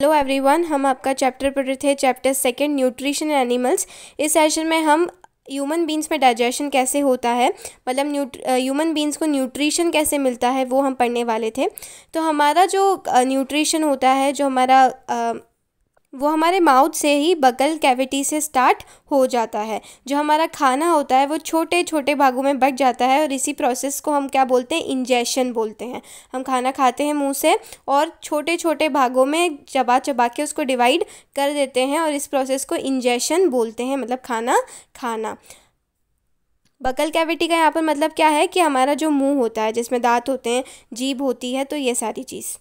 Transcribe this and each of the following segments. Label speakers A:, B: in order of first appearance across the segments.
A: hello everyone हम आपका chapter पढ़ रहे थे चैप्टर सेकंड न्यूट्रिशन एनिमल्स इस सेशन में हम ह्यूमन बीन्स में डाइजेशन कैसे होता है मतलब ह्यूमन बीन्स को न्यूट्रिशन कैसे मिलता है वो हम पढ़ने वाले थे तो हमारा जो न्यूट्रिशन होता है जो हमारा वो हमारे माउथ से ही बकल कैविटी से स्टार्ट हो जाता है जो हमारा खाना होता है वो छोटे छोटे भागों में बट जाता है और इसी प्रोसेस को हम क्या बोलते हैं इंजेशन बोलते हैं हम खाना खाते हैं मुंह से और छोटे छोटे भागों में चबा चबा के उसको डिवाइड कर देते हैं और इस प्रोसेस को इंजेशन बोलते हैं मतलब खाना खाना बकल कैविटी का यहाँ पर मतलब क्या है कि हमारा जो मुंह होता है जिसमें दांत होते हैं जीभ होती है तो ये सारी चीज़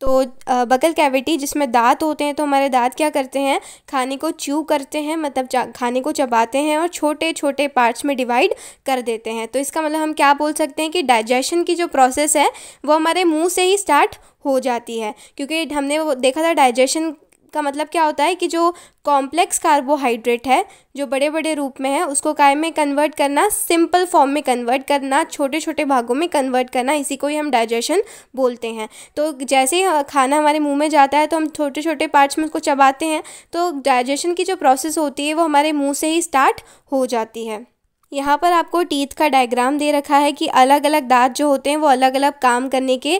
A: तो बगल कैविटी जिसमें दाँत होते हैं तो हमारे दाँत क्या करते हैं खाने को च्यू करते हैं मतलब खाने को चबाते हैं और छोटे छोटे पार्ट्स में डिवाइड कर देते हैं तो इसका मतलब हम क्या बोल सकते हैं कि डाइजेशन की जो प्रोसेस है वो हमारे मुँह से ही स्टार्ट हो जाती है क्योंकि हमने वो देखा था डाइजेशन का मतलब क्या होता है कि जो कॉम्प्लेक्स कार्बोहाइड्रेट है जो बड़े बड़े रूप में है उसको काय में कन्वर्ट करना सिंपल फॉर्म में कन्वर्ट करना छोटे छोटे भागों में कन्वर्ट करना इसी को ही हम डाइजेशन बोलते हैं तो जैसे ही खाना हमारे मुंह में जाता है तो हम छोटे छोटे पार्ट्स में उसको चबाते हैं तो डाइजेशन की जो प्रोसेस होती है वो हमारे मुँह से ही स्टार्ट हो जाती है यहाँ पर आपको टीथ का डायग्राम दे रखा है कि अलग अलग दांत जो होते हैं वो अलग अलग काम करने के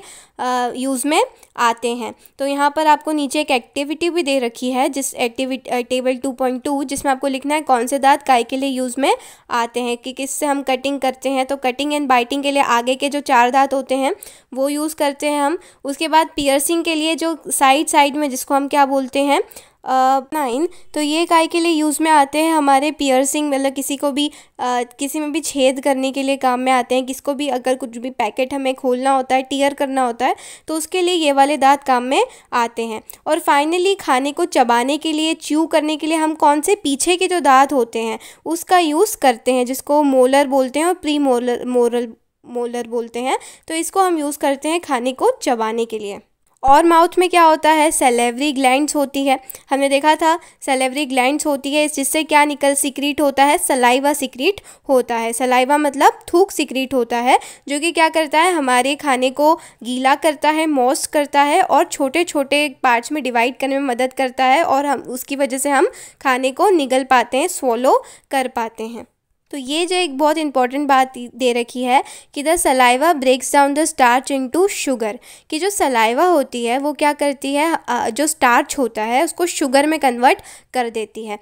A: यूज़ में आते हैं तो यहाँ पर आपको नीचे एक एक्टिविटी भी दे रखी है जिस activity table two point two जिसमें आपको लिखना है कौन से दांत काय के लिए यूज़ में आते हैं कि किससे हम कटिंग करते हैं तो कटिंग एंड बाइटिंग के लिए आगे के जो चार दांत होते हैं वो यूज़ करते हैं हम उसके बाद पियर्सिंग के लिए जो साइड साइड में जिसको हम क्या बोलते हैं नाइन तो ये काय के लिए यूज़ में आते हैं हमारे पियर्सिंग मतलब किसी को भी uh, किसी में भी छेद करने के लिए काम में आते हैं किसको भी अगर कुछ भी पैकेट हमें खोलना होता है टीयर करना होता है तो उसके लिए ये वाले दांत काम में आते हैं और फाइनली खाने को चबाने के लिए च्यू करने के लिए हम कौन से पीछे के जो दांत होते हैं उसका यूज़ करते हैं जिसको मोलर बोलते हैं और प्री मोलर मोरल मोलर बोलते हैं तो इसको हम यूज़ करते हैं खाने को चबाने के लिए और माउथ में क्या होता है सेलेवरी ग्लैंड्स होती है हमने देखा था सेलेवरी ग्लैंड्स होती है जिससे क्या निकल सिक्रीट होता है सलाइवा सिक्रीट होता है सलाइवा मतलब थूक सिक्रीट होता है जो कि क्या करता है हमारे खाने को गीला करता है मॉस्ट करता है और छोटे छोटे पार्ट्स में डिवाइड करने में मदद करता है और हम उसकी वजह से हम खाने को निगल पाते हैं सोलो कर पाते हैं तो ये जो एक बहुत इंपॉर्टेंट बात दे रखी है कि the saliva breaks down the starch to sugar कि जो सलाइवा होती है वो क्या करती है जो स्टार्च होता है उसको शुगर में कन्वर्ट कर देती है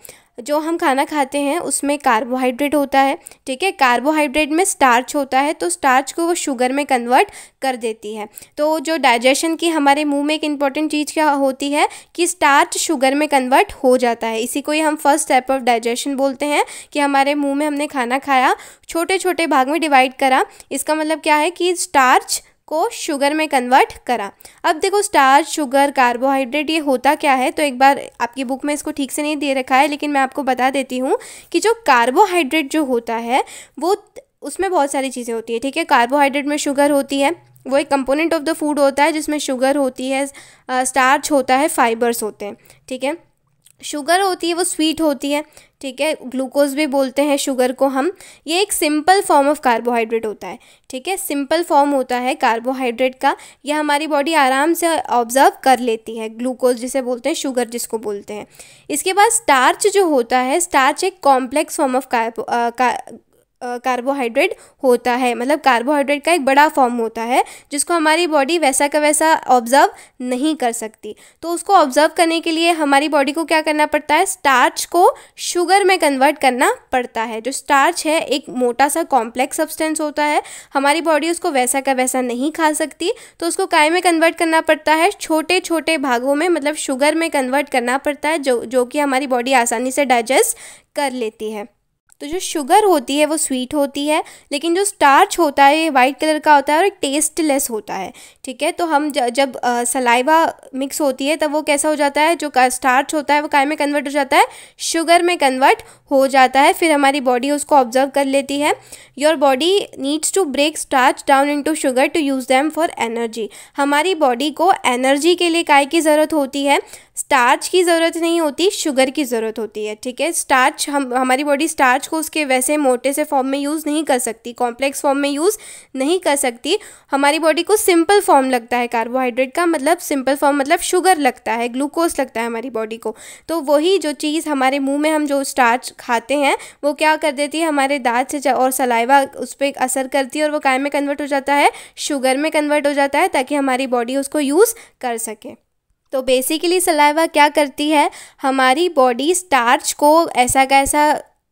A: जो हम खाना खाते हैं उसमें कार्बोहाइड्रेट होता है ठीक है कार्बोहाइड्रेट में स्टार्च होता है तो स्टार्च को वो शुगर में कन्वर्ट कर देती है तो जो डाइजेशन की हमारे मुंह में एक इंपॉर्टेंट चीज़ क्या होती है कि स्टार्च शुगर में कन्वर्ट हो जाता है इसी को ही हम फर्स्ट स्टेप ऑफ डाइजेशन बोलते हैं कि हमारे मुँह में हमने खाना खाया छोटे छोटे भाग में डिवाइड करा इसका मतलब क्या है कि स्टार्च को शुगर में कन्वर्ट करा अब देखो स्टार्च शुगर कार्बोहाइड्रेट ये होता क्या है तो एक बार आपकी बुक में इसको ठीक से नहीं दे रखा है लेकिन मैं आपको बता देती हूँ कि जो कार्बोहाइड्रेट जो होता है वो उसमें बहुत सारी चीज़ें होती है ठीक है कार्बोहाइड्रेट में शुगर होती है वो एक कंपोनेंट ऑफ द फूड होता है जिसमें शुगर होती है स्टार्च होता है फाइबर्स होते हैं ठीक है शुगर होती है वो स्वीट होती है ठीक है ग्लूकोज भी बोलते हैं शुगर को हम ये एक सिंपल फॉर्म ऑफ कार्बोहाइड्रेट होता है ठीक है सिंपल फॉर्म होता है कार्बोहाइड्रेट का यह हमारी बॉडी आराम से ऑब्जर्व कर लेती है ग्लूकोज जिसे बोलते हैं शुगर जिसको बोलते हैं इसके बाद स्टार्च जो होता है स्टार्च एक complex form of carbo carbohydrate होता है मतलब कार्बोहाइड्रेट का एक बड़ा फॉर्म होता है जिसको हमारी बॉडी वैसा का वैसा ऑब्जर्व नहीं कर सकती तो उसको ऑब्जर्व करने के लिए हमारी बॉडी को क्या करना पड़ता है स्टार्च को शुगर में कन्वर्ट करना पड़ता है जो स्टार्च है एक मोटा सा कॉम्प्लेक्स सब्सटेंस होता है हमारी बॉडी उसको वैसा का वैसा नहीं खा सकती तो उसको काय में कन्वर्ट करना पड़ता है छोटे छोटे भागों में मतलब शुगर में कन्वर्ट करना पड़ता है जो जो कि हमारी बॉडी आसानी से डाइजेस्ट कर लेती है तो जो शुगर होती है वो स्वीट होती है लेकिन जो स्टार्च होता है ये वाइट कलर का होता है और टेस्टलेस होता है ठीक है तो हम जब सलाइवा मिक्स होती है तब वो कैसा हो जाता है जो स्टार्च होता है वो काय में कन्वर्ट हो जाता है शुगर में कन्वर्ट हो जाता है फिर हमारी बॉडी उसको ऑब्जर्व कर लेती है your body needs to break starch down into sugar to use them for energy हमारी बॉडी को एनर्जी के लिए काय की ज़रूरत होती है स्टार्च की ज़रूरत नहीं होती शुगर की ज़रूरत होती है ठीक है स्टार्च हम हमारी बॉडी स्टार्च को उसके वैसे मोटे से फॉर्म में यूज़ नहीं कर सकती कॉम्प्लेक्स फॉर्म में यूज़ नहीं कर सकती हमारी बॉडी को सिंपल फॉर्म लगता है कार्बोहाइड्रेट का मतलब सिंपल फॉर्म मतलब शुगर लगता है ग्लूकोज लगता है हमारी बॉडी को तो वही जो चीज़ हमारे मुँह में हम जो स्टार्च खाते हैं वो क्या कर देती है हमारे दाँत से और सलाइवा उस पर असर करती है और वो काय में कन्वर्ट हो जाता है शुगर में कन्वर्ट हो जाता है ताकि हमारी बॉडी उसको यूज़ कर सके तो बेसिकली सलाइवा क्या करती है हमारी बॉडी स्टार्च को ऐसा कैसा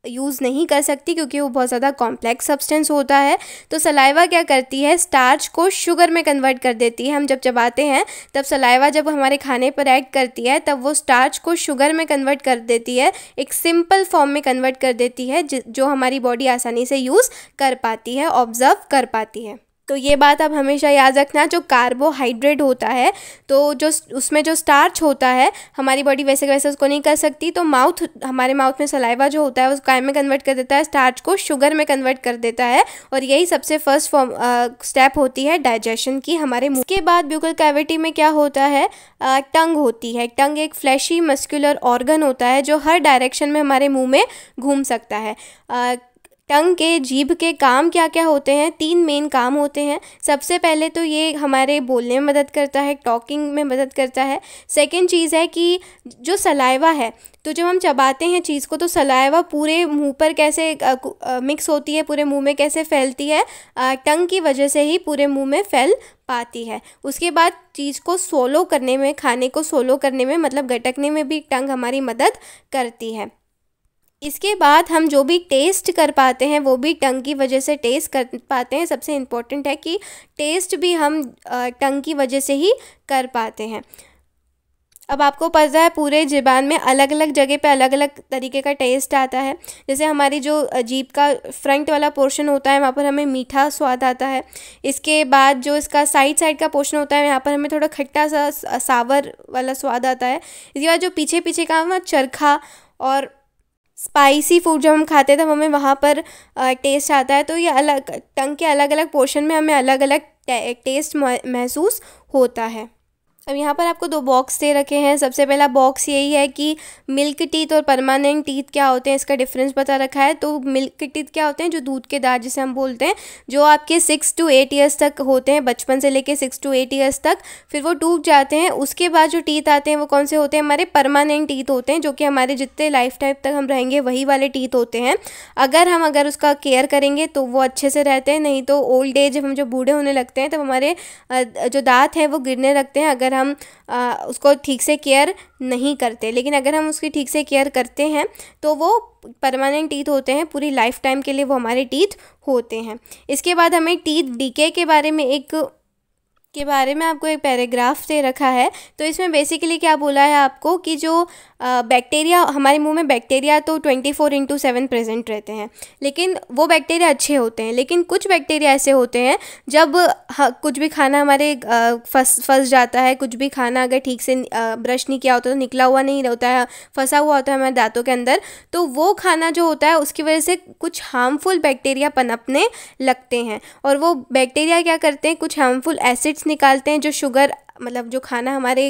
A: यूज़ नहीं कर सकती क्योंकि वो बहुत ज़्यादा कॉम्प्लेक्स सब्सटेंस होता है तो सलाइवा क्या करती है स्टार्च को शुगर में कन्वर्ट कर देती है हम जब चबाते हैं तब सलाइवा जब हमारे खाने पर ऐड करती है तब वो स्टार्च को शुगर में कन्वर्ट कर देती है एक सिंपल फॉर्म में कन्वर्ट कर देती है जो हमारी बॉडी आसानी से यूज़ कर पाती है ऑब्ज़र्व कर पाती है तो ये बात आप हमेशा याद रखना जो कार्बोहाइड्रेट होता है तो जो उसमें जो स्टार्च होता है हमारी बॉडी वैसे वैसे उसको नहीं कर सकती तो माउथ हमारे माउथ में सलाइवा जो होता है उसको कायम में कन्वर्ट कर देता है स्टार्च को शुगर में कन्वर्ट कर देता है और यही सबसे फर्स्ट फॉर्म स्टेप होती है डाइजेशन की हमारे मुँह के बाद ब्यूकल कैविटी में क्या होता है आ, टंग होती है टंग एक फ्लैशी मस्क्यूलर ऑर्गन होता है जो हर डायरेक्शन में हमारे मुँह में घूम सकता है आ, टंग के जीभ के काम क्या क्या होते हैं तीन मेन काम होते हैं सबसे पहले तो ये हमारे बोलने में मदद करता है टॉकिंग में मदद करता है सेकेंड चीज़ है कि जो सलाइवा है तो जब हम चबाते हैं चीज़ को तो सलाइवा पूरे मुंह पर कैसे आ, आ, मिक्स होती है पूरे मुंह में कैसे फैलती है आ, टंग की वजह से ही पूरे मुंह में फैल पाती है उसके बाद चीज़ को सोलो करने में खाने को सोलो करने में मतलब गटकने में भी टंग हमारी मदद करती है इसके बाद हम जो भी टेस्ट कर पाते हैं वो भी टंग की वजह से टेस्ट कर पाते हैं सबसे इम्पोर्टेंट है कि टेस्ट भी हम टंग की वजह से ही कर पाते हैं अब आपको पता है पूरे ज़बान में अलग अलग जगह पे अलग अलग तरीके का टेस्ट आता है जैसे हमारी जो जीप का फ्रंट वाला पोर्शन होता है वहाँ पर हमें मीठा स्वाद आता है इसके बाद जो इसका साइड साइड का पोर्शन होता है यहाँ पर हमें थोड़ा खट्टा सा सावर वाला स्वाद आता है इसके बाद जो पीछे पीछे का हमें चरखा और स्पाइसी फूड जब हम खाते हैं तब हमें वहाँ पर टेस्ट आता है तो ये अलग टंग के अलग अलग पोर्शन में हमें अलग अलग टेस्ट महसूस होता है अब यहाँ पर आपको दो बॉक्स दे रखे हैं सबसे पहला बॉक्स यही है कि मिल्क टीथ और परमानेंट टीथ क्या होते हैं इसका डिफरेंस बता रखा है तो मिल्क टीथ क्या होते हैं जो दूध के दाँत जिसे हम बोलते हैं जो आपके सिक्स टू एट ईयर्स तक होते हैं बचपन से लेके सिक्स टू एट ईयर्स तक फिर वो टूट जाते हैं उसके बाद जो टीथ आते हैं वो कौन से होते हैं हमारे परमानेंट टीथ होते हैं जो कि हमारे जितने लाइफ टाइम तक हम रहेंगे वही वाले टीथ होते हैं अगर हम अगर उसका केयर करेंगे तो वो अच्छे से रहते हैं नहीं तो ओल्ड एज हम जो बूढ़े होने लगते हैं तब हमारे जो दांत हैं वो गिरने लगते हैं अगर हम आ, उसको ठीक से केयर नहीं करते लेकिन अगर हम उसकी ठीक से केयर करते हैं तो वो परमानेंट टीथ होते हैं पूरी लाइफ टाइम के लिए वो हमारे टीथ होते हैं इसके बाद हमें टीथ डीके के बारे में एक के बारे में आपको एक पैराग्राफ दे रखा है तो इसमें बेसिकली क्या बोला है आपको कि जो बैक्टीरिया हमारे मुंह में बैक्टीरिया तो 24 फोर इंटू सेवन प्रेजेंट रहते हैं लेकिन वो बैक्टीरिया अच्छे होते हैं लेकिन कुछ बैक्टीरिया ऐसे होते हैं जब कुछ भी खाना हमारे फंस फंस जाता है कुछ भी खाना अगर ठीक से ब्रश नहीं किया होता तो निकला हुआ नहीं होता है फंसा हुआ होता है हमारे दांतों के अंदर तो वो खाना जो होता है उसकी वजह से कुछ हार्मफुल बैक्टीरिया पनपने लगते हैं और वो बैक्टीरिया क्या करते हैं कुछ हार्मफुल एसिड्स निकालते हैं जो शुगर मतलब जो खाना हमारे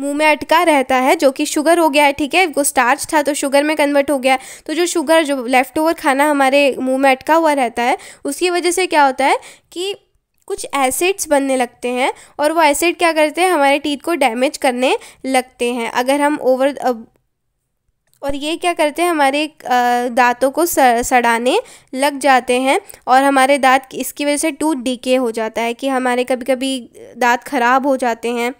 A: मुंह में अटका रहता है जो कि शुगर हो गया है ठीक है वो स्टार्च था तो शुगर में कन्वर्ट हो गया है तो जो शुगर जो लेफ़्ट ओवर खाना हमारे मुंह में अटका हुआ रहता है उसकी वजह से क्या होता है कि कुछ एसिड्स बनने लगते हैं और वो एसिड क्या करते हैं हमारे टीथ को डैमेज करने लगते हैं अगर हम ओवर और ये क्या करते हैं हमारे दांतों को सड़ाने लग जाते हैं और हमारे दांत इसकी वजह से टूथ डीके हो जाता है कि हमारे कभी कभी दांत खराब हो जाते हैं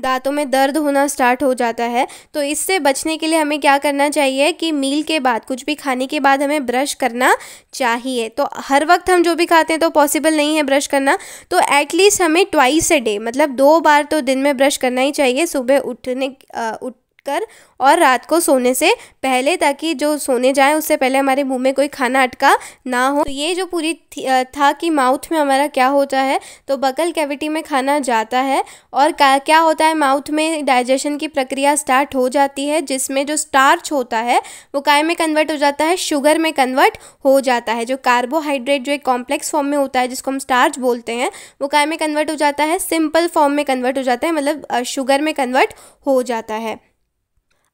A: दांतों में दर्द होना स्टार्ट हो जाता है तो इससे बचने के लिए हमें क्या करना चाहिए कि मील के बाद कुछ भी खाने के बाद हमें ब्रश करना चाहिए तो हर वक्त हम जो भी खाते हैं तो पॉसिबल नहीं है ब्रश करना तो एटलीस्ट हमें ट्वाइस ए डे मतलब दो बार तो दिन में ब्रश करना ही चाहिए सुबह उठने उठ कर और रात को सोने से पहले ताकि जो सोने जाए उससे पहले हमारे मुंह में कोई खाना अटका ना हो तो ये जो पूरी था कि माउथ में हमारा क्या होता है तो बकल कैविटी में खाना जाता है और क्या होता है माउथ में डाइजेशन की प्रक्रिया स्टार्ट हो जाती है जिसमें जो स्टार्च होता है वो काय में कन्वर्ट हो जाता है शुगर में कन्वर्ट हो जाता है जो कार्बोहाइड्रेट जो एक कॉम्प्लेक्स फॉर्म में होता है जिसको हम स्टार्च बोलते हैं वो काय में कन्वर्ट हो जाता है सिंपल फॉर्म में कन्वर्ट हो जाता है मतलब शुगर में कन्वर्ट हो जाता है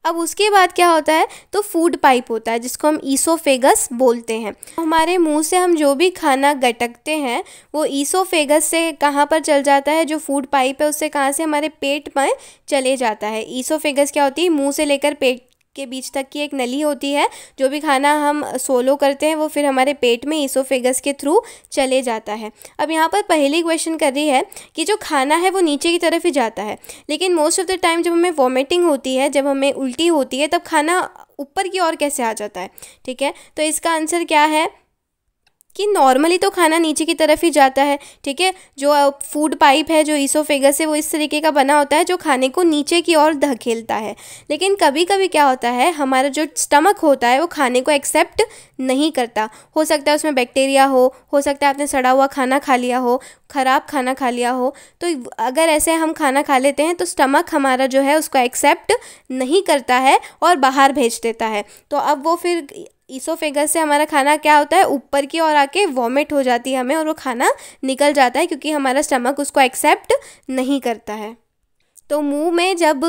A: अब उसके बाद क्या होता है तो फूड पाइप होता है जिसको हम ईसोफेगस बोलते हैं हमारे मुंह से हम जो भी खाना गटकते हैं वो ईसोफेगस से कहाँ पर चल जाता है जो फूड पाइप है उससे कहाँ से हमारे पेट में चले जाता है ईसोफेगस क्या होती है मुँह से लेकर पेट के बीच तक की एक नली होती है जो भी खाना हम सोलो करते हैं वो फिर हमारे पेट में ईसोफेगस के थ्रू चले जाता है अब यहाँ पर पहली क्वेश्चन कर रही है कि जो खाना है वो नीचे की तरफ ही जाता है लेकिन मोस्ट ऑफ द टाइम जब हमें वॉमिटिंग होती है जब हमें उल्टी होती है तब खाना ऊपर की ओर कैसे आ जाता है ठीक है तो इसका आंसर क्या है कि नॉर्मली तो खाना नीचे की तरफ ही जाता है ठीक है जो फूड पाइप है जो ईसोफेगस है वो इस तरीके का बना होता है जो खाने को नीचे की ओर धकेलता है लेकिन कभी कभी क्या होता है हमारा जो स्टमक होता है वो खाने को एक्सेप्ट नहीं करता हो सकता है उसमें बैक्टीरिया हो हो सकता है आपने सड़ा हुआ खाना खा लिया हो ख़राब खाना खा लिया हो तो अगर ऐसे हम खाना खा लेते हैं तो स्टमक हमारा जो है उसको एक्सेप्ट नहीं करता है और बाहर भेज देता है तो अब वो फिर ईसोफेगस से हमारा खाना क्या होता है ऊपर की ओर आके वॉमिट हो जाती है हमें और वो खाना निकल जाता है क्योंकि हमारा स्टमक उसको एक्सेप्ट नहीं करता है तो मुंह में जब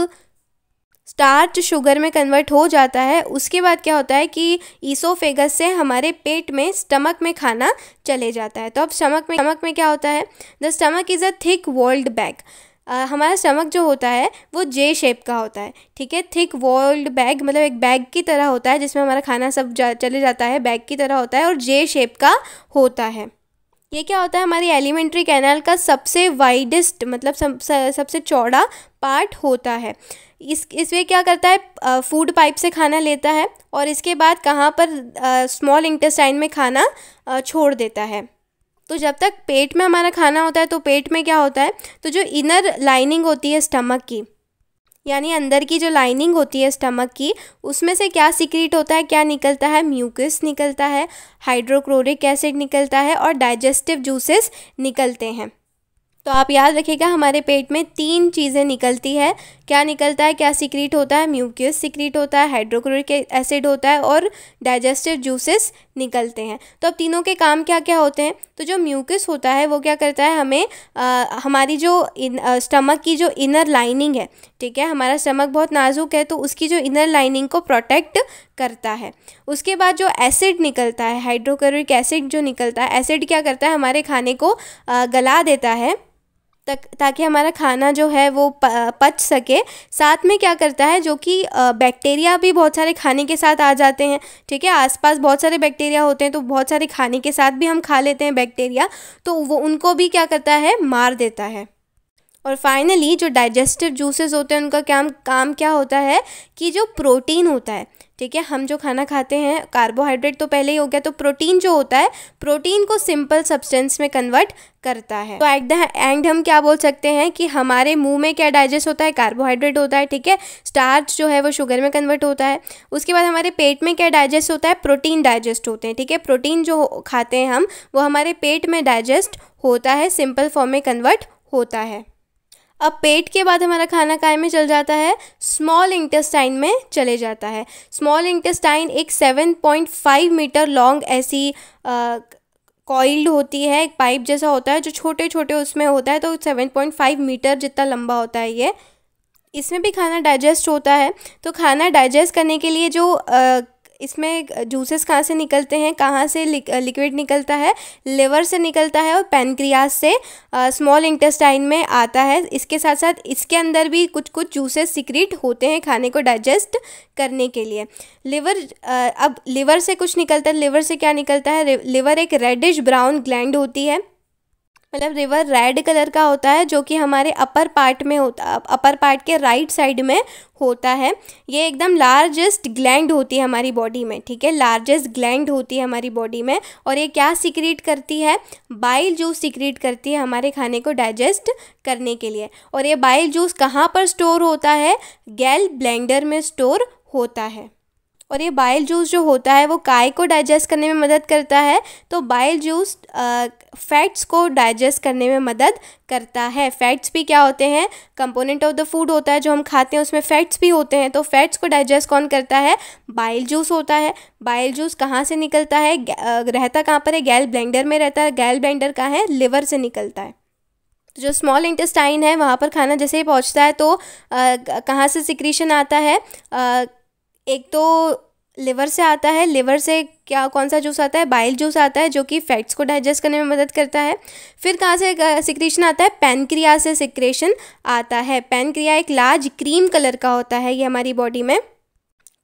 A: स्टार्च शुगर में कन्वर्ट हो जाता है उसके बाद क्या होता है कि ईसोफेगस से हमारे पेट में स्टमक में खाना चले जाता है तो अब स्टमक में स्टमक में क्या होता है the stomach is a thick walled bag हमारा स्टमक जो होता है वो जे शेप का होता है ठीक है थिक वॉल्ड बैग मतलब एक बैग की तरह होता है जिसमें हमारा खाना सब जा, चले जाता है बैग की तरह होता है और जे शेप का होता है ये क्या होता है हमारी एलिमेंट्री कैनाल का सबसे वाइडेस्ट मतलब सब, सबसे चौड़ा पार्ट होता है इस इसमें क्या करता है फूड पाइप से खाना लेता है और इसके बाद कहाँ पर स्मॉल इंटेस्टाइन में खाना आ, छोड़ देता है तो जब तक पेट में हमारा खाना होता है तो पेट में क्या होता है तो जो इनर लाइनिंग होती है स्टमक की यानी अंदर की जो लाइनिंग होती है स्टमक की उसमें से क्या सीक्रेट होता है क्या निकलता है म्यूकस निकलता है हाइड्रोक्लोरिक एसिड निकलता है और डाइजेस्टिव जूसेस निकलते हैं तो आप याद रखिएगा हमारे पेट में तीन चीज़ें निकलती है क्या निकलता है क्या सिक्रीट होता है म्यूक्यस सिक्रीट होता है हाइड्रोक्लोरिक एसिड होता है और डाइजेस्टिव जूसेस निकलते हैं तो अब तीनों के काम क्या क्या होते हैं तो जो म्यूकस होता है वो क्या करता है हमें आ, हमारी जो इन स्टमक की जो इनर लाइनिंग है ठीक है हमारा स्टमक बहुत नाजुक है तो उसकी जो इनर लाइनिंग को प्रोटेक्ट करता है उसके बाद जो एसिड निकलता है हाइड्रोक्लोरिक एसिड जो निकलता है एसिड क्या करता है हमारे खाने को आ, गला देता है तक ताकि हमारा खाना जो है वो पच सके साथ में क्या करता है जो कि बैक्टीरिया भी बहुत सारे खाने के साथ आ जाते हैं ठीक है आसपास बहुत सारे बैक्टीरिया होते हैं तो बहुत सारे खाने के साथ भी हम खा लेते हैं बैक्टीरिया तो वो उनको भी क्या करता है मार देता है और फाइनली जो डाइजेस्टिव जूसेस होते हैं उनका क्या काम क्या होता है कि जो प्रोटीन होता है ठीक है हम जो खाना खाते हैं कार्बोहाइड्रेट तो पहले ही हो गया तो प्रोटीन जो होता है प्रोटीन को सिंपल सब्सटेंस में कन्वर्ट करता है तो एट द एंड हम क्या बोल सकते हैं कि हमारे मुंह में क्या डाइजेस्ट होता है कार्बोहाइड्रेट होता है ठीक है स्टार्च जो है वो शुगर में कन्वर्ट होता है उसके बाद हमारे पेट में क्या डाइजेस्ट होता है प्रोटीन डाइजेस्ट होते हैं ठीक है प्रोटीन जो खाते हैं हम वो हमारे पेट में डाइजेस्ट होता है सिंपल फॉर्म में कन्वर्ट होता है अब पेट के बाद हमारा खाना काय में चल जाता है स्मॉल इंटेस्टाइन में चले जाता है स्मॉल इंटेस्टाइन एक 7.5 मीटर लॉन्ग ऐसी कॉइल्ड होती है एक पाइप जैसा होता है जो छोटे छोटे उसमें होता है तो 7.5 मीटर जितना लंबा होता है ये इसमें भी खाना डाइजेस्ट होता है तो खाना डाइजेस्ट करने के लिए जो आ, इसमें जूसेस कहाँ से निकलते हैं कहाँ से लिक्विड निकलता है लिवर से निकलता है और पेनक्रियाज से स्मॉल इंटेस्टाइन में आता है इसके साथ साथ इसके अंदर भी कुछ कुछ जूसेस सिक्रीट होते हैं खाने को डाइजेस्ट करने के लिए लिवर अब लिवर से कुछ निकलता है लिवर से क्या निकलता है लिवर एक रेडिश ब्राउन ग्लैंड होती है मतलब रिवर रेड कलर का होता है जो कि हमारे अपर पार्ट में होता अपर पार्ट के राइट साइड में होता है ये एकदम लार्जेस्ट ग्लैंड होती है हमारी बॉडी में ठीक है लार्जेस्ट ग्लैंड होती है हमारी बॉडी में और ये क्या सिक्रीट करती है बाइल जूस सिक्रीट करती है हमारे खाने को डाइजेस्ट करने के लिए और ये बाइल जूस कहाँ पर स्टोर होता है गैल ब्लेंडर में स्टोर होता है और ये बाइल जूस जो होता है वो काय को डाइजेस्ट करने में मदद करता है तो बाइल जूस फैट्स को डाइजेस्ट करने में मदद करता है फैट्स भी क्या होते हैं कंपोनेंट ऑफ द फूड होता है जो हम खाते हैं उसमें फैट्स भी होते हैं तो फैट्स को डाइजेस्ट कौन करता है बाइल जूस होता है बाइल जूस कहाँ से निकलता है रहता कहाँ पर है गैल ब्लेंडर में रहता है गैल ब्लेंडर कहाँ है लिवर से निकलता है तो जो स्मॉल इंटेस्टाइन है वहाँ पर खाना जैसे ही पहुँचता है तो कहाँ से सिक्रीशन आता है एक तो लिवर से आता है लिवर से क्या कौन सा जूस आता है बाइल जूस आता है जो कि फैट्स को डाइजेस्ट करने में मदद करता है फिर कहाँ से सिक्रेशन आता है पैनक्रिया से सिक्रेशन आता है पैनक्रिया एक लार्ज क्रीम कलर का होता है ये हमारी बॉडी में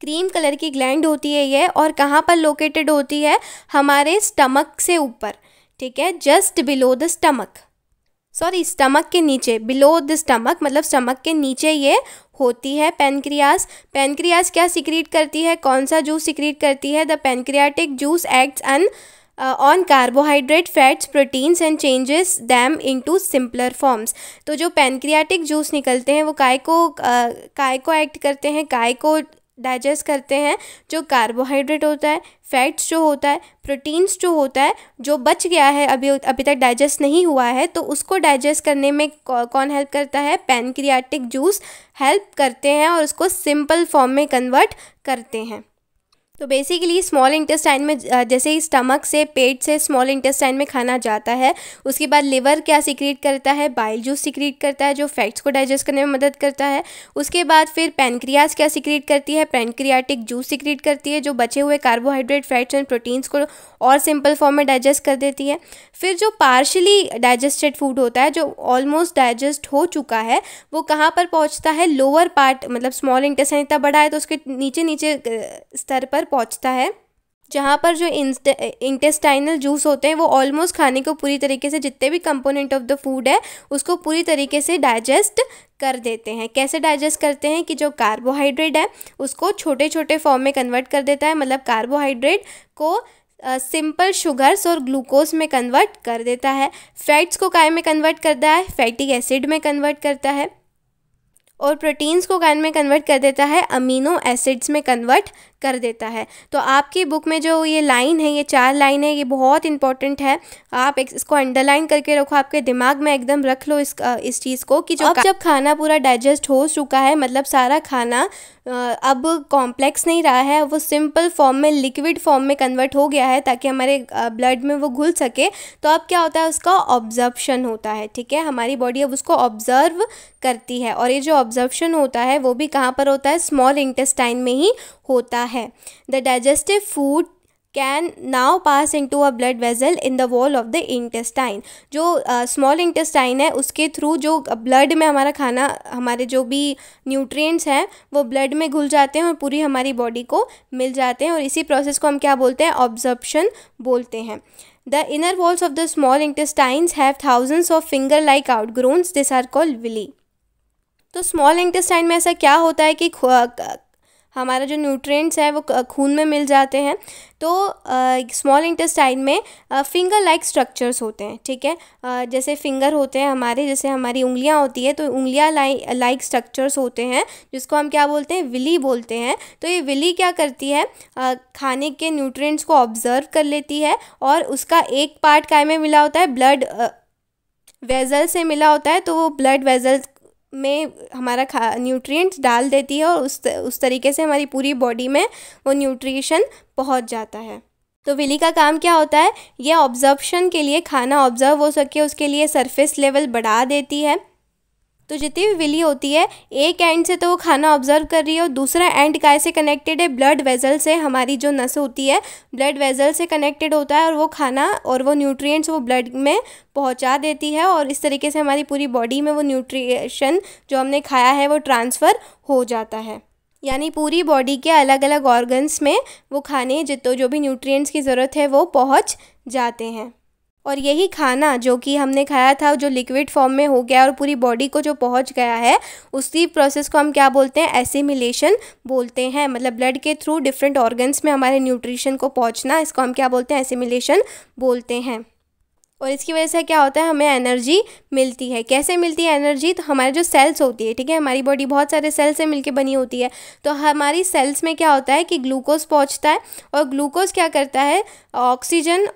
A: क्रीम कलर की ग्लैंड होती है ये और कहाँ पर लोकेटेड होती है हमारे स्टमक से ऊपर ठीक है just below the stomach sorry stomach के नीचे बिलो द स्टमक मतलब स्टमक के नीचे ये होती है पेनक्रियास पेनक्रियास क्या सिक्रीट करती है कौन सा जूस सिक्रीट करती है the pancreatic juice acts and on carbohydrate fats proteins and changes them to simpler forms तो जो पेनक्रियाटिक जूस निकलते हैं वो काय को uh, काय को एक्ट करते हैं काय को डाइजेस्ट करते हैं जो कार्बोहाइड्रेट होता है फैट्स जो होता है प्रोटीन्स जो होता है जो बच गया है अभी अभी तक डाइजेस्ट नहीं हुआ है तो उसको डाइजेस्ट करने में कौन हेल्प करता है पैनक्रियाटिक जूस हेल्प करते हैं और उसको सिंपल फॉर्म में कन्वर्ट करते हैं तो बेसिकली स्मॉल इंटेस्टाइन में जैसे ही स्टमक से पेट से स्मॉल इंटेस्टाइन में खाना जाता है उसके बाद लिवर क्या सिक्रीट करता है बाइल जूस सिक्रीट करता है जो फैट्स को डाइजेस्ट करने में मदद करता है उसके बाद फिर पेनक्रियाज क्या सिक्रीट करती है पेनक्रियाटिक जूस सिक्रीट करती है जो बचे हुए कार्बोहाइड्रेट फैट्स एंड प्रोटीन्स को और सिंपल फॉर्म में डाइजेस्ट कर देती है फिर जो पार्शली डाइजेस्टेड फूड होता है जो ऑलमोस्ट डाइजेस्ट हो चुका है वो कहाँ पर पहुँचता है लोअर पार्ट मतलब स्मॉल इंटेस्टाइन इतना बड़ा है तो उसके नीचे नीचे स्तर पर पहुँचता है जहाँ पर जो इंटेस्टाइनल जूस होते हैं वो ऑलमोस्ट खाने को पूरी तरीके से जितने भी कंपोनेंट ऑफ द फूड है उसको पूरी तरीके से डाइजेस्ट कर देते हैं कैसे डाइजेस्ट करते हैं कि जो कार्बोहाइड्रेट है उसको छोटे छोटे फॉर्म में कन्वर्ट कर देता है मतलब कार्बोहाइड्रेट को सिंपल शुगर्स और ग्लूकोज में कन्वर्ट कर देता है फैट्स को काय में कन्वर्ट करता है फैटिक एसिड में कन्वर्ट करता है और प्रोटीन्स को कान में कन्वर्ट कर देता है अमीनो एसिड्स में कन्वर्ट कर देता है तो आपकी बुक में जो ये लाइन है ये चार लाइन है ये बहुत इंपॉर्टेंट है आप इसको अंडरलाइन करके रखो आपके दिमाग में एकदम रख लो इस इस चीज़ को कि जो अब जब खाना पूरा डाइजेस्ट हो चुका है मतलब सारा खाना अब कॉम्प्लेक्स नहीं रहा है वो सिंपल फॉर्म में लिक्विड फॉर्म में कन्वर्ट हो गया है ताकि हमारे ब्लड में वो घुल सके तो अब क्या होता है उसका ऑब्जर्प्शन होता है ठीक है हमारी बॉडी अब उसको ऑब्जर्व करती है और ये जो ऑब्जर्प्शन होता है वो भी कहाँ पर होता है स्मॉल इंटेस्टाइन में ही होता है the digestive food can now pass into a blood vessel in the wall of the intestine जो स्मॉल uh, इंटेस्टाइन है उसके थ्रू जो ब्लड में हमारा खाना हमारे जो भी न्यूट्रिएंट्स हैं वो ब्लड में घुल जाते हैं और पूरी हमारी बॉडी को मिल जाते हैं और इसी प्रोसेस को हम क्या बोलते हैं ऑब्जर्प्शन बोलते हैं inner walls of the small small have thousands of finger like outgrowths this are call villi तो स्मॉल इंटेस्टाइन में ऐसा क्या होता है कि हमारा जो न्यूट्रिएंट्स है वो खून में मिल जाते हैं तो स्मॉल इंटेस्टाइन में फिंगर लाइक स्ट्रक्चर्स होते हैं ठीक है जैसे फिंगर होते हैं हमारे जैसे हमारी उंगलियां होती है तो उंगलियां लाइक स्ट्रक्चर्स होते हैं जिसको हम क्या बोलते हैं विली बोलते हैं तो ये विली क्या करती है खाने के न्यूट्रेंट्स को ऑब्जर्व कर लेती है और उसका एक पार्ट काय में मिला होता है ब्लड वेजल से मिला होता है तो वो ब्लड वेजल्स में हमारा खा न्यूट्रिएंट्स डाल देती है और उस उस तरीके से हमारी पूरी बॉडी में वो न्यूट्रिशन पहुंच जाता है तो विली का काम क्या होता है यह ऑब्जर्वशन के लिए खाना ऑब्जर्व हो सके उसके लिए सरफेस लेवल बढ़ा देती है तो जितनी भी विली होती है एक एंड से तो वो खाना ऑब्जर्व कर रही है और दूसरा एंड काय से कनेक्टेड है ब्लड वेजल से हमारी जो नस होती है ब्लड वेजल से कनेक्टेड होता है और वो खाना और वो न्यूट्रिएंट्स वो ब्लड में पहुंचा देती है और इस तरीके से हमारी पूरी बॉडी में वो न्यूट्रिशन जो हमने खाया है वो ट्रांसफ़र हो जाता है यानी पूरी बॉडी के अलग अलग ऑर्गन्स में वो खाने जितो जो भी न्यूट्रिएंट्स की ज़रूरत है वो पहुंच जाते हैं और यही खाना जो कि हमने खाया था जो लिक्विड फॉर्म में हो गया और पूरी बॉडी को जो पहुंच गया है उसी प्रोसेस को हम क्या बोलते हैं एसिमिलेशन बोलते हैं मतलब ब्लड के थ्रू डिफरेंट ऑर्गन्स में हमारे न्यूट्रिशन को पहुंचना इसको हम क्या बोलते हैं एसिमिलेशन बोलते हैं और इसकी वजह से क्या होता है हमें एनर्जी मिलती है कैसे मिलती है एनर्जी तो हमारे जो सेल्स होती है ठीक है हमारी बॉडी बहुत सारे सेल्स से मिलकर बनी होती है तो हमारी सेल्स में क्या होता है कि ग्लूकोज पहुँचता है और ग्लूकोज क्या करता है ऑक्सीजन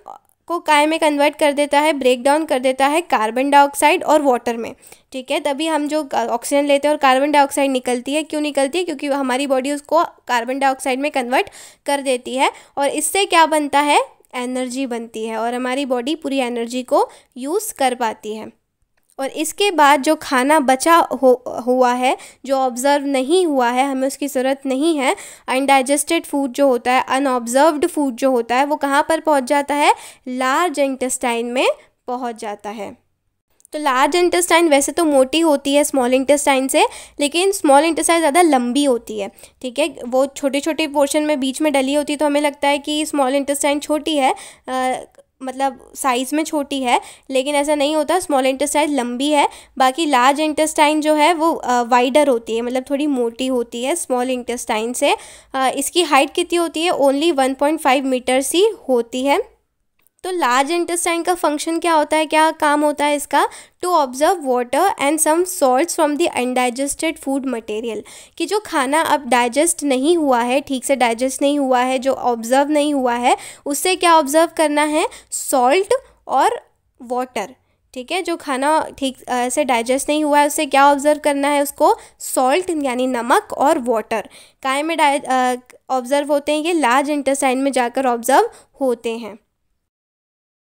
A: को काय में कन्वर्ट कर देता है ब्रेक डाउन कर देता है कार्बन डाइऑक्साइड और वाटर में ठीक है तभी हम जो ऑक्सीजन लेते हैं और कार्बन डाइऑक्साइड निकलती है क्यों निकलती है क्योंकि हमारी बॉडी उसको कार्बन डाइऑक्साइड में कन्वर्ट कर देती है और इससे क्या बनता है एनर्जी बनती है और हमारी बॉडी पूरी एनर्जी को यूज़ कर पाती है और इसके बाद जो खाना बचा हो हुआ है जो ऑब्ज़र्व नहीं हुआ है हमें उसकी ज़रूरत नहीं है अनडाइजेस्टेड फूड जो होता है अनऑब्जर्व्ड फूड जो होता है वो कहाँ पर पहुँच जाता है लार्ज इंटेस्टाइन में पहुँच जाता है तो लार्ज इंटेस्टाइन वैसे तो मोटी होती है स्मॉल इंटेस्टाइन से लेकिन स्मॉल इंटेस्टाइन ज़्यादा लंबी होती है ठीक है वो छोटे छोटे पोर्शन में बीच में डली होती है तो हमें लगता है कि स्मॉल इंटेस्टाइन छोटी है आ, मतलब साइज़ में छोटी है लेकिन ऐसा नहीं होता स्मॉल इंटेस्टाइन लंबी है बाकी लार्ज इंटेस्टाइन जो है वो वाइडर होती है मतलब थोड़ी मोटी होती है स्मॉल इंटेस्टाइन से आ, इसकी हाइट कितनी होती है ओनली 1.5 मीटर सी होती है तो लार्ज इंटेस्टाइन का फंक्शन क्या होता है क्या काम होता है इसका to absorb water and some salt from the undigested food material कि जो खाना अब डाइजेस्ट नहीं हुआ है ठीक से डाइजेस्ट नहीं हुआ है जो ऑब्जर्व नहीं हुआ है उससे क्या ऑब्जर्व करना है सॉल्ट और वाटर ठीक है जो खाना ठीक से डाइजेस्ट नहीं हुआ है उससे क्या ऑब्जर्व करना है उसको सॉल्ट यानी नमक और वाटर काय में ऑब्जर्व होते हैं ये लार्ज इंटेस्टाइन में जाकर ऑब्जर्व होते हैं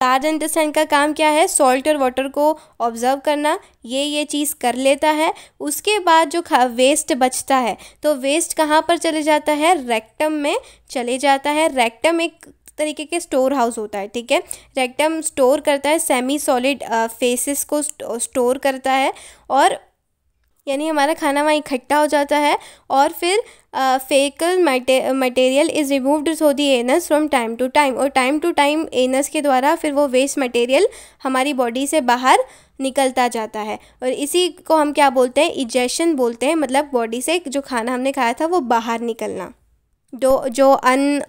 A: कार्ड इंटेस्टाइन का काम क्या है सॉल्ट और वाटर को ऑब्जर्व करना ये ये चीज़ कर लेता है उसके बाद जो वेस्ट बचता है तो वेस्ट कहाँ पर चले जाता है रेक्टम में चले जाता है रेक्टम एक तरीके के स्टोर हाउस होता है ठीक है रेक्टम स्टोर करता है सेमी सॉलिड फेसेस को स्टोर करता है और यानी हमारा खाना वहाँ इकट्ठा हो जाता है और फिर faecal material is removed through the anus from time to time और टाइम टू टाइम एनस के द्वारा फिर वो वेस्ट मटेरियल हमारी बॉडी से बाहर निकलता जाता है और इसी को हम क्या बोलते हैं इजेशन बोलते हैं मतलब बॉडी से जो खाना हमने खाया था वो बाहर निकलना जो जो अन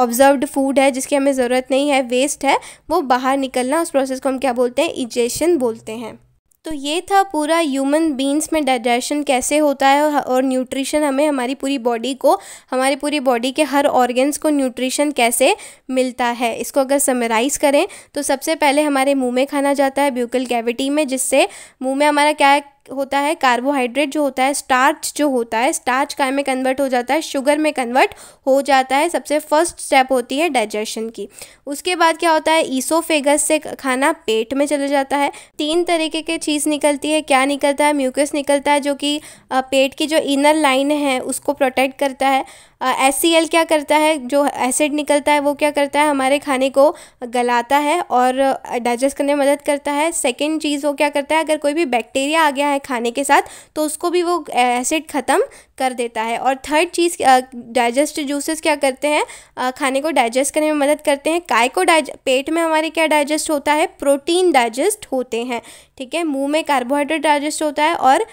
A: ऑब्जर्व्ड फूड है जिसकी हमें ज़रूरत नहीं है वेस्ट है वो बाहर निकलना उस प्रोसेस को हम क्या बोलते हैं इजेशन बोलते हैं तो ये था पूरा ह्यूमन बीन्स में डाइजेशन कैसे होता है और न्यूट्रिशन हमें हमारी पूरी बॉडी को हमारी पूरी बॉडी के हर ऑर्गन्स को न्यूट्रिशन कैसे मिलता है इसको अगर समराइज़ करें तो सबसे पहले हमारे मुंह में खाना जाता है ब्यूकल कैविटी में जिससे मुंह में हमारा क्या होता है कार्बोहाइड्रेट जो होता है स्टार्च जो होता है स्टार्च काय में कन्वर्ट हो जाता है शुगर में कन्वर्ट हो जाता है सबसे फर्स्ट स्टेप होती है डाइजेशन की उसके बाद क्या होता है ईसोफेगस से खाना पेट में चला जाता है तीन तरीके के चीज़ निकलती है क्या निकलता है म्यूकस निकलता है जो कि पेट की जो इनर लाइन है उसको प्रोटेक्ट करता है एस uh, क्या करता है जो एसिड निकलता है वो क्या करता है हमारे खाने को गलाता है और डाइजेस्ट करने में मदद करता है सेकेंड चीज़ वो क्या करता है अगर कोई भी बैक्टीरिया आ गया है खाने के साथ तो उसको भी वो एसिड ख़त्म कर देता है और थर्ड चीज़ डाइजेस्ट जूसेस क्या करते हैं uh, खाने को डाइजेस्ट करने में मदद करते हैं काय को पेट में हमारे क्या डाइजेस्ट होता है प्रोटीन डाइजेस्ट होते हैं ठीक है मुँह में कार्बोहाइड्रेट डाइजेस्ट होता है और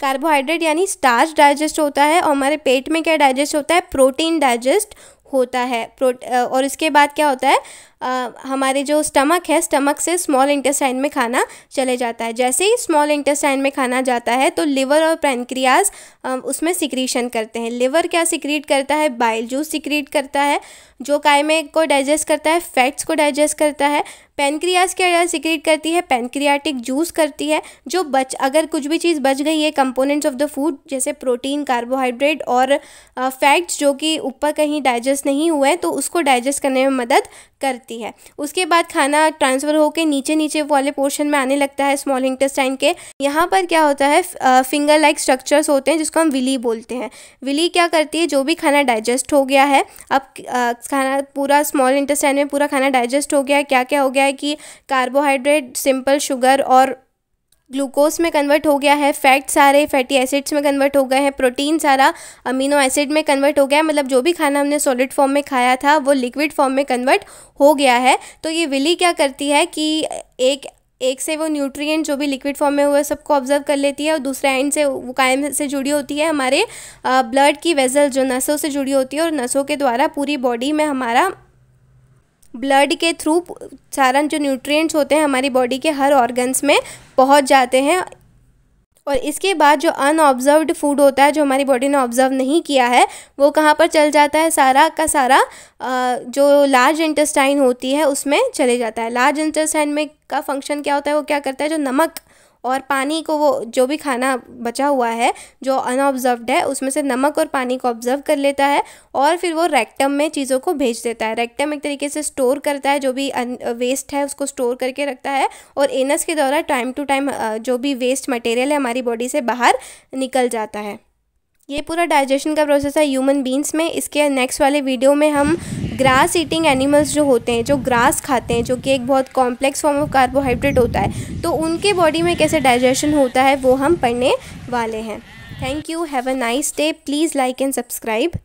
A: कार्बोहाइड्रेट यानी स्टार्च डाइजेस्ट होता है और हमारे पेट में क्या डाइजेस्ट होता है प्रोटीन डाइजेस्ट होता है और इसके बाद क्या होता है हमारे जो स्टमक है स्टमक से स्मॉल इंटेस्टाइन में खाना चले जाता है जैसे ही स्मॉल इंटेस्टाइन में खाना जाता है तो लिवर और पेनक्रियाज उसमें सिक्रीशन करते हैं लिवर क्या सिक्रीट करता है बाइल जूस सिक्रीट करता है जो कायमे को डाइजेस्ट करता है फैट्स को डाइजेस्ट करता है पेनक्रियाज क्या सिक्रीट करती है पेनक्रियाटिक जूस करती है जो बच अगर कुछ भी चीज़ बच गई है कंपोनेंट्स ऑफ द फूड जैसे प्रोटीन कार्बोहाइड्रेट और फैट्स जो कि ऊपर कहीं डाइजेस्ट नहीं हुए हैं तो उसको डाइजेस्ट करने में मदद करती है उसके बाद खाना ट्रांसफ़र होकर नीचे नीचे वाले पोर्शन में आने लगता है स्मॉल इंटेस्टाइन के यहाँ पर क्या होता है फिंगर लाइक स्ट्रक्चर्स होते हैं जिसको हम विली बोलते हैं विली क्या करती है जो भी खाना डाइजेस्ट हो गया है अब खाना पूरा स्मॉल इंटेस्टाइन में पूरा खाना डाइजेस्ट हो गया है क्या क्या हो गया है कि कार्बोहाइड्रेट सिंपल शुगर और ग्लूकोज में कन्वर्ट हो गया है फैट सारे फैटी एसिड्स में कन्वर्ट हो गए हैं प्रोटीन सारा अमीनो एसिड में कन्वर्ट हो गया है मतलब जो भी खाना हमने सॉलिड फॉर्म में खाया था वो लिक्विड फॉर्म में कन्वर्ट हो गया है तो ये विली क्या करती है कि एक एक से वो न्यूट्रिएंट जो भी लिक्विड फॉर्म में हुआ है सबको ऑब्जर्व कर लेती है और दूसरे एंड से वो कायम से जुड़ी होती है हमारे ब्लड की वेजल जो नसों से जुड़ी होती है और नसों के द्वारा पूरी बॉडी में हमारा ब्लड के थ्रू सारा जो न्यूट्रिएंट्स होते हैं हमारी बॉडी के हर ऑर्गन्स में पहुंच जाते हैं और इसके बाद जो अनऑब्जर्व्ड फूड होता है जो हमारी बॉडी ने ऑब्जर्व नहीं किया है वो कहाँ पर चल जाता है सारा का सारा जो लार्ज इंटेस्टाइन होती है उसमें चले जाता है लार्ज इंटेस्टाइन में का फंक्शन क्या होता है वो क्या करता है जो नमक और पानी को वो जो भी खाना बचा हुआ है जो अनऑब्जर्व्ड है उसमें से नमक और पानी को ऑब्जर्व कर लेता है और फिर वो रेक्टम में चीज़ों को भेज देता है रेक्टम एक तरीके से स्टोर करता है जो भी वेस्ट है उसको स्टोर करके रखता है और एनस के द्वारा टाइम टू टाइम जो भी वेस्ट मटेरियल है हमारी बॉडी से बाहर निकल जाता है ये पूरा डाइजेशन का प्रोसेस है ह्यूमन बींग्स में इसके नेक्स्ट वाले वीडियो में हम ग्रास ईटिंग एनिमल्स जो होते हैं जो ग्रास खाते हैं जो कि एक बहुत कॉम्प्लेक्स फॉर्म ऑफ कार्बोहाइड्रेट होता है तो उनके बॉडी में कैसे डाइजेशन होता है वो हम पढ़ने वाले हैं thank you have a nice day please like and subscribe